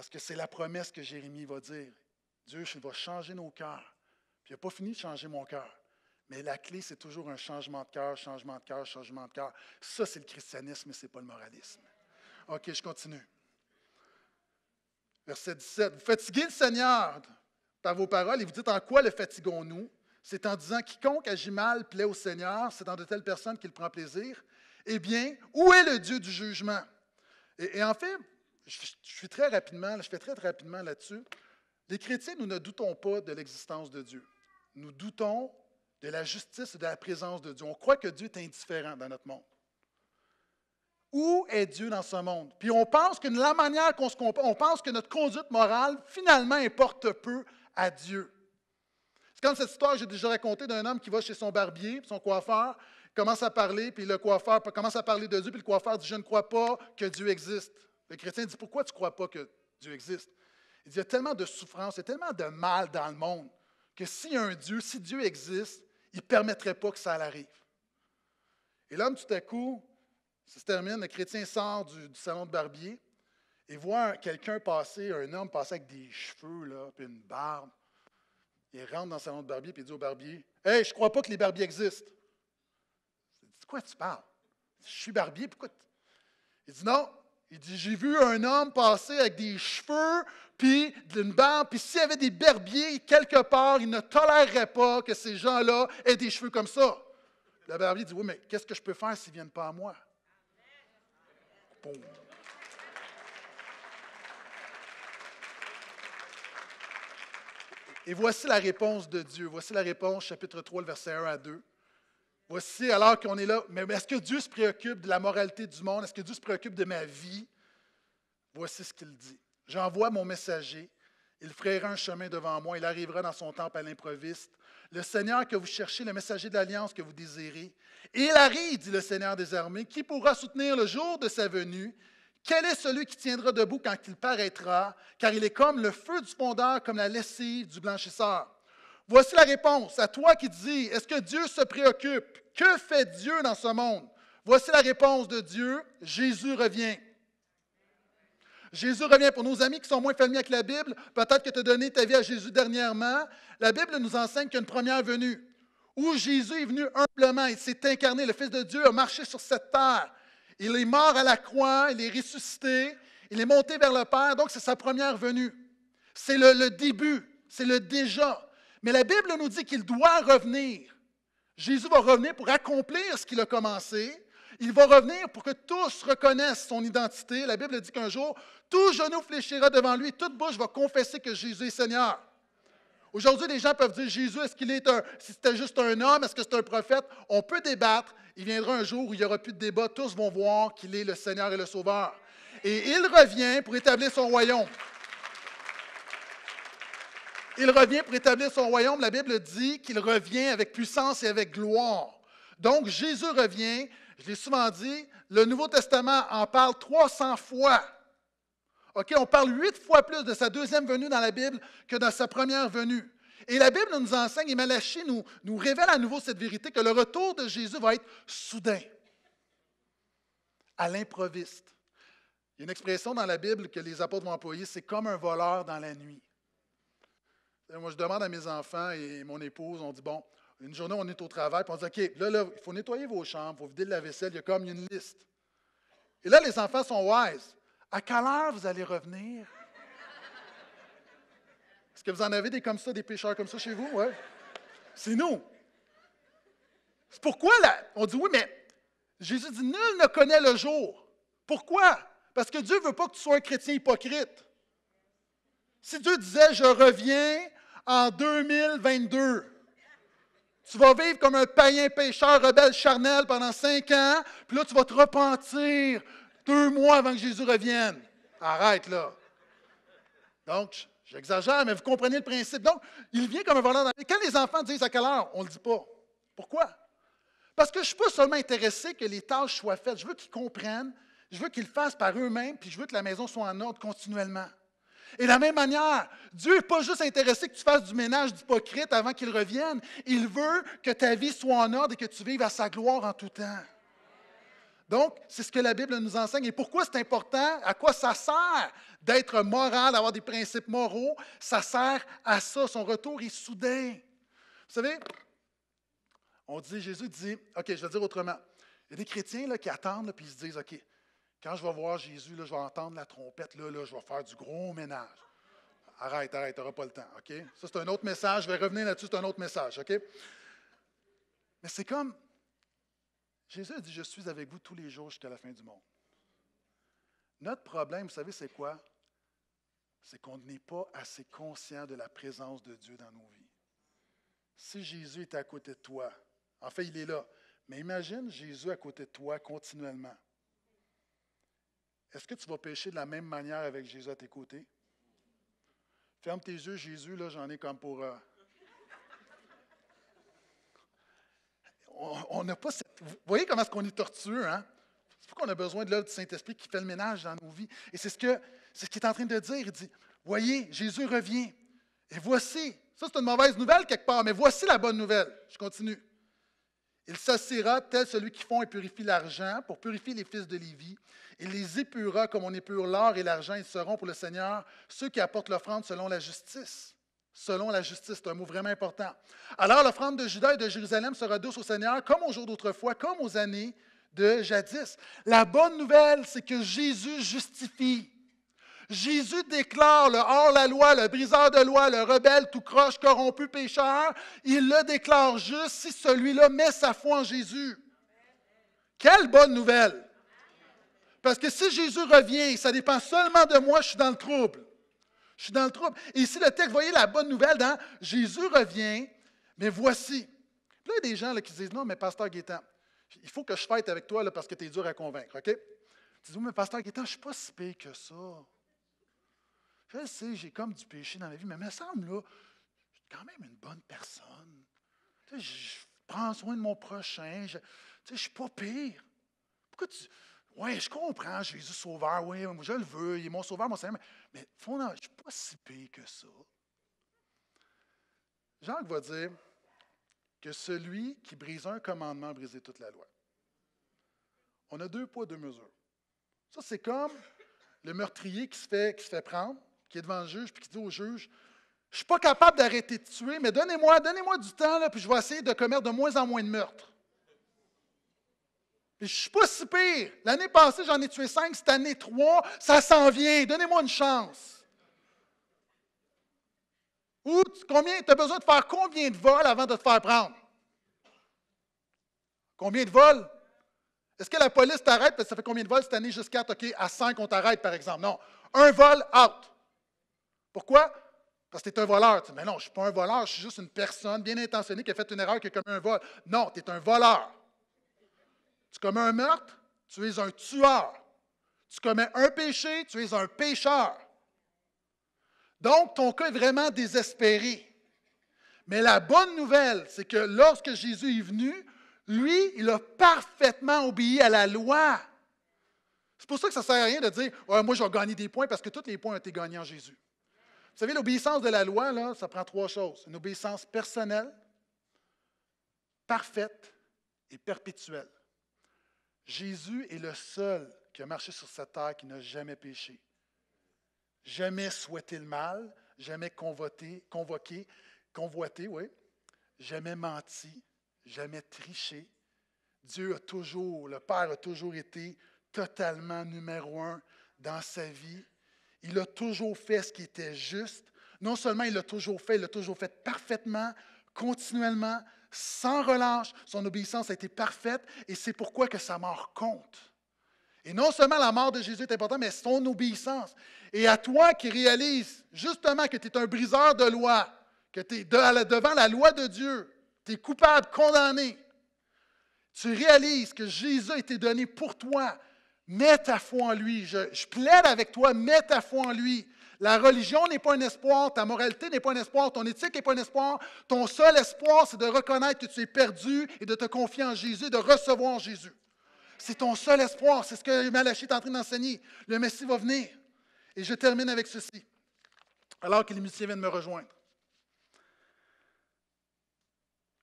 [SPEAKER 1] Parce que c'est la promesse que Jérémie va dire. Dieu va changer nos cœurs. Puis il n'a pas fini de changer mon cœur. Mais la clé, c'est toujours un changement de cœur, changement de cœur, changement de cœur. Ça, c'est le christianisme et ce n'est pas le moralisme. OK, je continue. Verset 17. Vous fatiguez le Seigneur par vos paroles et vous dites en quoi le fatiguons-nous? C'est en disant quiconque agit mal plaît au Seigneur, c'est dans de telles personnes qu'il prend plaisir. Eh bien, où est le Dieu du jugement? Et, et en fait, je, fais très, rapidement là-dessus. Les chrétiens, nous ne doutons pas de l'existence de Dieu. Nous doutons de la justice et de la présence de Dieu. On croit que Dieu est indifférent dans notre monde. Où est Dieu dans ce monde? Puis on pense que la manière qu'on se on pense que notre conduite morale, finalement, importe peu à Dieu. C'est comme cette histoire que j'ai déjà racontée d'un homme qui va chez son barbier, son coiffeur, commence à parler, puis le coiffeur commence à parler de Dieu, puis le coiffeur dit Je ne crois pas que Dieu existe. Le chrétien dit, pourquoi tu ne crois pas que Dieu existe? Il dit, il y a tellement de souffrance, il y a tellement de mal dans le monde que s'il y a un Dieu, si Dieu existe, il ne permettrait pas que ça arrive. Et l'homme, tout à coup, ça se termine, le chrétien sort du, salon de barbier et voit quelqu'un passer, un homme passer avec des cheveux, là, puis une barbe. Il rentre dans le salon de barbier et dit au barbier Hé, je ne crois pas que les barbiers existent. Il dit De quoi tu parles Je suis barbier, pourquoi Il dit Non, il dit, j'ai vu un homme passer avec des cheveux, puis d'une barbe, puis s'il y avait des berbiers quelque part, il ne tolérerait pas que ces gens-là aient des cheveux comme ça. Le barbier dit, oui, mais qu'est-ce que je peux faire s'ils ne viennent pas à moi? Et voici la réponse de Dieu. Voici la réponse, chapitre 3, verset 1 à 2. Voici alors qu'on est là, mais est-ce que Dieu se préoccupe de la moralité du monde? Est-ce que Dieu se préoccupe de ma vie? Voici ce qu'il dit. J'envoie mon messager, il frayera un chemin devant moi, il arrivera dans son temple à l'improviste. Le Seigneur que vous cherchez, le messager de l'alliance que vous désirez. Il arrive, dit le Seigneur des armées, qui pourra soutenir le jour de sa venue? Quel est celui qui tiendra debout quand il paraîtra? Car il est comme le feu du fondeur, comme la lessive du blanchisseur. Voici la réponse à toi qui dis, est-ce que Dieu se préoccupe? Que fait Dieu dans ce monde? Voici la réponse de Dieu, Jésus revient. Jésus revient. Pour nos amis qui sont moins familiers avec la Bible, peut-être que tu as donné ta vie à Jésus dernièrement, la Bible nous enseigne qu'il y a une première venue, où Jésus est venu humblement, il s'est incarné, le Fils de Dieu a marché sur cette terre. Il est mort à la croix, il est ressuscité, il est monté vers le Père, donc c'est sa première venue. C'est le, le début, c'est le déjà. Mais la Bible nous dit qu'il doit revenir. Jésus va revenir pour accomplir ce qu'il a commencé. Il va revenir pour que tous reconnaissent son identité. La Bible dit qu'un jour, tout genou fléchira devant lui, toute bouche va confesser que Jésus est Seigneur. Aujourd'hui, les gens peuvent dire Jésus, est-ce qu'il est un, si c'était juste un homme, est-ce que c'est un prophète On peut débattre. Il viendra un jour où il n'y aura plus de débat. Tous vont voir qu'il est le Seigneur et le Sauveur. Et il revient pour établir son royaume. Il revient pour établir son royaume. La Bible dit qu'il revient avec puissance et avec gloire. Donc Jésus revient, je l'ai souvent dit, le Nouveau Testament en parle 300 fois. OK, on parle huit fois plus de sa deuxième venue dans la Bible que de sa première venue. Et la Bible nous enseigne, et Malachie nous, nous révèle à nouveau cette vérité, que le retour de Jésus va être soudain, à l'improviste. Il y a une expression dans la Bible que les apôtres vont employer, c'est comme un voleur dans la nuit moi, je demande à mes enfants et mon épouse, on dit, bon, une journée, on est au travail, puis on dit, OK, là, là, il faut nettoyer vos chambres, il faut vider la vaisselle, il y a comme une liste. Et là, les enfants sont wise. À quelle heure vous allez revenir? Est-ce que vous en avez des comme ça, des pêcheurs comme ça chez vous? Ouais. C'est nous. C'est pourquoi, là, on dit, oui, mais Jésus dit, nul ne connaît le jour. Pourquoi? Parce que Dieu ne veut pas que tu sois un chrétien hypocrite. Si Dieu disait, je reviens en 2022. Tu vas vivre comme un païen pécheur rebelle charnel pendant cinq ans, puis là, tu vas te repentir deux mois avant que Jésus revienne. Arrête là. Donc, j'exagère, mais vous comprenez le principe. Donc, il vient comme un voleur dans Quand les enfants disent à quelle heure, on ne le dit pas. Pourquoi? Parce que je ne suis pas seulement intéressé que les tâches soient faites. Je veux qu'ils comprennent, je veux qu'ils le fassent par eux-mêmes, puis je veux que la maison soit en ordre continuellement. Et de la même manière, Dieu n'est pas juste intéressé que tu fasses du ménage d'hypocrite avant qu'il revienne. Il veut que ta vie soit en ordre et que tu vives à sa gloire en tout temps. Donc, c'est ce que la Bible nous enseigne. Et pourquoi c'est important? À quoi ça sert d'être moral, d'avoir des principes moraux? Ça sert à ça. Son retour est soudain. Vous savez, on dit, Jésus dit, OK, je vais dire autrement. Il y a des chrétiens qui attendent, et ils se disent, OK, quand je vais voir Jésus, là, je vais entendre la trompette, là, là, je vais faire du gros ménage. Arrête, arrête, tu n'auras pas le temps, OK? Ça, c'est un autre message. Je vais revenir là-dessus, c'est un autre message, OK? Mais c'est comme Jésus a dit Je suis avec vous tous les jours jusqu'à la fin du monde. Notre problème, vous savez, c'est quoi? C'est qu'on n'est pas assez conscient de la présence de Dieu dans nos vies. Si Jésus est à côté de toi, en fait, il est là, mais imagine Jésus à côté de toi continuellement. Est-ce que tu vas pécher de la même manière avec Jésus à tes côtés? Ferme tes yeux, Jésus, là, j'en ai comme pour. Euh, on n'a pas cette. Vous voyez comment est-ce qu'on est tortueux, hein? C'est pas qu'on a besoin de l'œuvre du Saint-Esprit qui fait le ménage dans nos vies. Et c'est ce que c'est ce qu'il est en train de dire. Il dit Voyez, Jésus revient. Et voici. Ça, c'est une mauvaise nouvelle quelque part, mais voici la bonne nouvelle. Je continue. Il s'assira tel celui qui fond et purifie l'argent pour purifier les fils de Lévi. Il les épurera comme on épure l'or et l'argent. Ils seront pour le Seigneur ceux qui apportent l'offrande selon la justice. Selon la justice, c'est un mot vraiment important. Alors l'offrande de Juda et de Jérusalem sera douce au Seigneur, comme au jour d'autrefois, comme aux années de jadis. La bonne nouvelle, c'est que Jésus justifie. Jésus déclare le hors-la-loi, le briseur de loi, le rebelle, tout croche, corrompu, pécheur. Il le déclare juste si celui-là met sa foi en Jésus. Quelle bonne nouvelle! Parce que si Jésus revient, ça dépend seulement de moi, je suis dans le trouble. Je suis dans le trouble. Et ici, le texte, vous voyez la bonne nouvelle dans Jésus revient, mais voici. là, il y a des gens là, qui disent Non, mais Pasteur Guétan, il faut que je fête avec toi parce que tu es dur à convaincre, OK? Tu dis Oui, mais Pasteur Guétan, je ne suis pas si pire que ça je sais, j'ai comme du péché dans ma vie, mais il me semble, là, je suis quand même une bonne personne. je prends soin de mon prochain, je ne suis pas pire. Pourquoi tu. Oui, je comprends, Jésus Sauveur, oui, je le veux, il est mon Sauveur, mon Seigneur, mais, je ne suis pas si pire que ça. Jacques va dire que celui qui brise un commandement a brisé toute la loi. On a deux poids, deux mesures. Ça, c'est comme le meurtrier qui se fait, qui se fait prendre qui est devant le juge, puis qui dit au juge, je ne suis pas capable d'arrêter de tuer, mais donnez-moi, donnez du temps, là, puis je vais essayer de commettre de moins en moins de meurtres. je ne suis pas si pire. L'année passée, j'en ai tué cinq, cette année, trois. Ça s'en vient. Donnez-moi une chance. Ou combien, tu as besoin de faire combien de vols avant de te faire prendre? Combien de vols? Est-ce que la police t'arrête? Ça fait combien de vols cette année jusqu'à OK, à 5, on t'arrête, par exemple? Non. Un vol, out. Pourquoi? Parce que tu es un voleur. Tu mais non, je ne suis pas un voleur, je suis juste une personne bien intentionnée qui a fait une erreur, qui a commis un vol. Non, tu es un voleur. Tu commets un meurtre, tu es un tueur. Tu commets un péché, tu es un pécheur. Donc, ton cas est vraiment désespéré. Mais la bonne nouvelle, c'est que lorsque Jésus est venu, lui, il a parfaitement obéi à la loi. C'est pour ça que ça ne sert à rien de dire Moi, je gagné des points parce que tous les points ont été gagnés en Jésus. Vous savez, l'obéissance de la loi, là, ça prend trois choses. Une obéissance personnelle, parfaite et perpétuelle. Jésus est le seul qui a marché sur cette terre qui n'a jamais péché. Jamais souhaité le mal, jamais convoité, convoqué, convoité, oui. Jamais menti, jamais triché. Dieu a toujours, le Père a toujours été totalement numéro un dans sa vie il a toujours fait ce qui était juste. Non seulement il l'a toujours fait, il l'a toujours fait parfaitement, continuellement, sans relâche. Son obéissance a été parfaite et c'est pourquoi que sa mort compte. Et non seulement la mort de Jésus est importante, mais son obéissance. Et à toi qui réalises justement que tu es un briseur de loi, que tu es devant la loi de Dieu, tu es coupable, condamné, tu réalises que Jésus a été donné pour toi, Mets ta foi en lui. Je, plaide avec toi, mets ta foi en lui. La religion n'est pas un espoir, ta moralité n'est pas un espoir, ton éthique n'est pas un espoir. Ton seul espoir, c'est de reconnaître que tu es perdu et de te confier en Jésus, de recevoir Jésus. C'est ton seul espoir, c'est ce que Malachie est en train d'enseigner. Le Messie va venir. Et je termine avec ceci, alors que les musiciens viennent me rejoindre.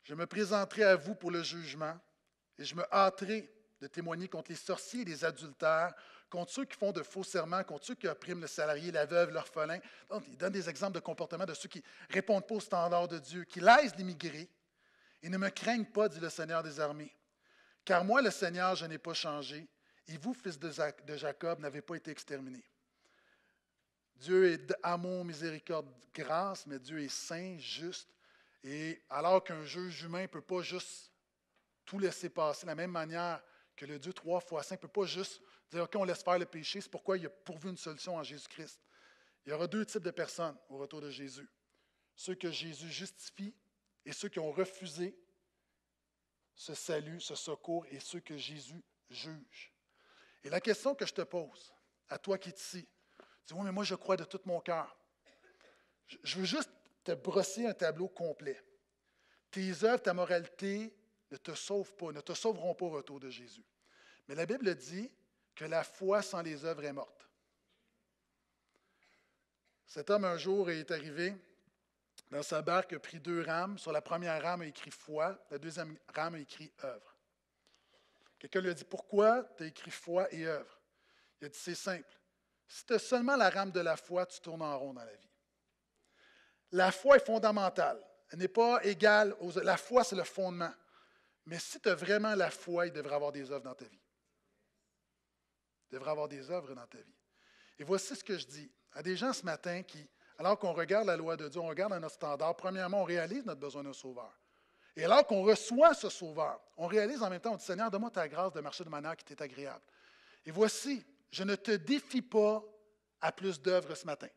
[SPEAKER 1] Je me présenterai à vous pour le jugement et je me hâterai de témoigner contre les sorciers, les adultères, contre ceux qui font de faux serments, contre ceux qui oppriment le salarié, la veuve, l'orphelin. il donne des exemples de comportement de ceux qui répondent pas aux standards de Dieu, qui laissent l'immigré et ne me craignent pas, dit le Seigneur des armées. Car moi, le Seigneur, je n'ai pas changé, et vous, fils de Jacob, n'avez pas été exterminés. Dieu est amour, miséricorde, grâce, mais Dieu est saint, juste. Et alors qu'un juge humain ne peut pas juste tout laisser passer, de la même manière, que le Dieu trois fois saint ne peut pas juste dire, OK, on laisse faire le péché, c'est pourquoi il a pourvu une solution en Jésus-Christ. Il y aura deux types de personnes au retour de Jésus. Ceux que Jésus justifie et ceux qui ont refusé ce salut, ce secours et ceux que Jésus juge. Et la question que je te pose, à toi qui es ici, dis Oui, mais moi je crois de tout mon cœur. Je veux juste te brosser un tableau complet. Tes œuvres, ta moralité, ne te sauvent pas, ne te sauveront pas au retour de Jésus. Mais la Bible dit que la foi sans les œuvres est morte. Cet homme, un jour, est arrivé dans sa barque, a pris deux rames. Sur la première rame, a écrit foi. La deuxième rame, a écrit œuvre. Quelqu'un lui a dit Pourquoi tu as écrit foi et œuvre Il a dit C'est simple. Si tu as seulement la rame de la foi, tu tournes en rond dans la vie. La foi est fondamentale. Elle n'est pas égale aux. La foi, c'est le fondement. Mais si tu as vraiment la foi, il devrait avoir des œuvres dans ta vie. Il devrait avoir des œuvres dans ta vie. Et voici ce que je dis à des gens ce matin qui, alors qu'on regarde la loi de Dieu, on regarde notre standard, premièrement, on réalise notre besoin d'un sauveur. Et alors qu'on reçoit ce sauveur, on réalise en même temps, on dit Seigneur, donne-moi ta grâce de marcher de manière qui t'est agréable. Et voici, je ne te défie pas à plus d'œuvres ce matin.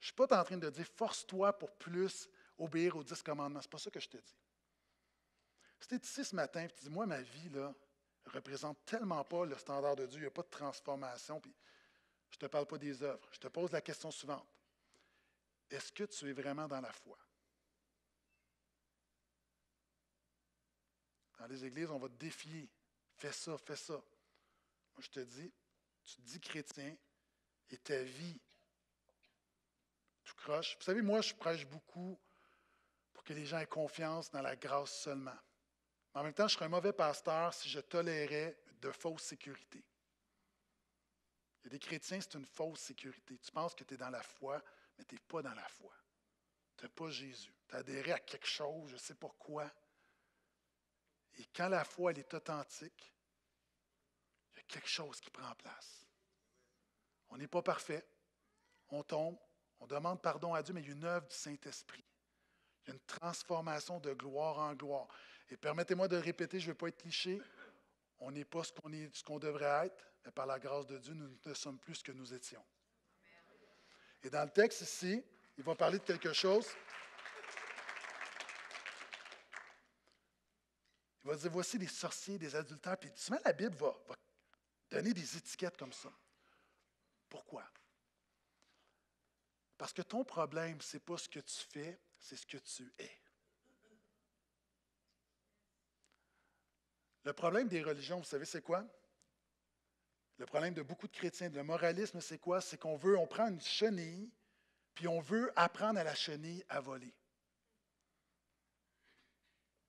[SPEAKER 1] Je ne suis pas en train de dire force-toi pour plus obéir aux dix commandements. Ce n'est pas ça que je te dis. Si tu es ici ce matin et tu dis, moi, ma vie, là, représente tellement pas le standard de Dieu, il n'y a pas de transformation, puis je ne te parle pas des œuvres. Je te pose la question suivante. Est-ce que tu es vraiment dans la foi? Dans les églises, on va te défier. Fais ça, fais ça. Moi, je te dis, tu te dis chrétien et ta vie, tu croches. Vous savez, moi, je prêche beaucoup pour que les gens aient confiance dans la grâce seulement. En même temps, je serais un mauvais pasteur si je tolérais de fausses sécurités. Il y a des chrétiens, c'est une fausse sécurité. Tu penses que tu es dans la foi, mais tu n'es pas dans la foi. Tu n'es pas Jésus. Tu as à quelque chose, je ne sais pourquoi. Et quand la foi elle est authentique, il y a quelque chose qui prend place. On n'est pas parfait. On tombe. On demande pardon à Dieu, mais il y a une œuvre du Saint-Esprit. Il y a une transformation de gloire en gloire. Et permettez-moi de répéter, je ne veux pas être cliché. On n'est pas ce qu'on devrait être, mais par la grâce de Dieu, nous ne sommes plus ce que nous étions. Et dans le texte ici, il va parler de quelque chose. Il va dire, voici les sorciers, des adultères. Puis souvent, la Bible va, va donner des étiquettes comme ça. Pourquoi? Parce que ton problème, ce n'est pas ce que tu fais, c'est ce que tu es. Le problème des religions, vous savez, c'est quoi? Le problème de beaucoup de chrétiens, le moralisme, c'est quoi? C'est qu'on veut, on prend une chenille, puis on veut apprendre à la chenille à voler.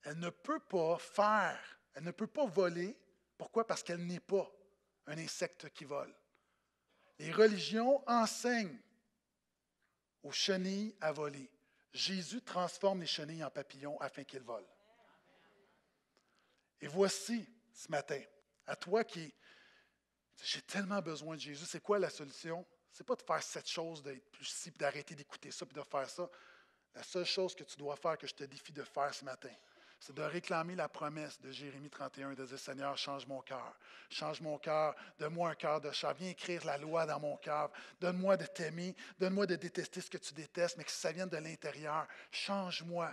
[SPEAKER 1] Elle ne peut pas faire, elle ne peut pas voler. Pourquoi? Parce qu'elle n'est pas un insecte qui vole. Les religions enseignent aux chenilles à voler. Jésus transforme les chenilles en papillons afin qu'ils volent. Et voici ce matin, à toi qui j'ai tellement besoin de Jésus, c'est quoi la solution? C'est pas de faire cette chose, d'être plus si, d'arrêter d'écouter ça, puis de faire ça. La seule chose que tu dois faire, que je te défie de faire ce matin, c'est de réclamer la promesse de Jérémie 31, de dire Seigneur, change mon cœur, change mon cœur, donne-moi un cœur de chat, viens écrire la loi dans mon cœur, donne-moi de t'aimer, donne-moi de détester ce que tu détestes, mais que ça vienne de l'intérieur, change-moi,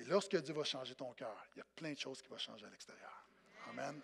[SPEAKER 1] et lorsque Dieu va changer ton cœur, il y a plein de choses qui vont changer à l'extérieur. Amen.